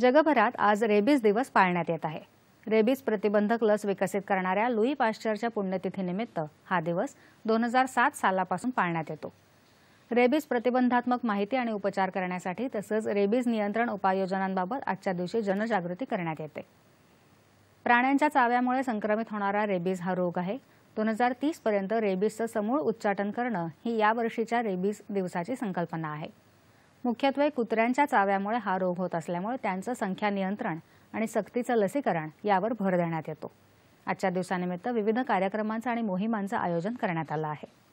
जगभरात आज रेबीज दिवस पाळण्यात येत आहे रेबीज प्रतिबंधक लस विकसित करणाऱ्या लुई पाश्चरच्या पुण्यतिथीनिमित्त हा दिवस दोन हजार सात सालापासून पाळण्यात येतो रेबीज प्रतिबंधात्मक माहिती आणि उपचार करण्यासाठी तसंच रेबीज नियंत्रण उपाययोजनांबाबत आजच्या दिवशी जनजागृती करण्यात येते प्राण्यांच्या चाव्यामुळे संक्रमित होणारा रेबीज हा रोग आहे दोन हजार तीसपर्यंत रेबीजचं समूळ उच्चाटन करणं ही यावर्षीच्या रेबीज दिवसाची संकल्पना आहे मुख्यत्वे कुत्र्यांच्या चाव्यामुळे हा रोग होत असल्यामुळे त्यांचं संख्या नियंत्रण आणि सक्तीचं लसीकरण यावर भर देण्यात येतो आजच्या दिवसानिमित्त विविध कार्यक्रमांचं आणि मोहिमांचं आयोजन करण्यात आलं आहे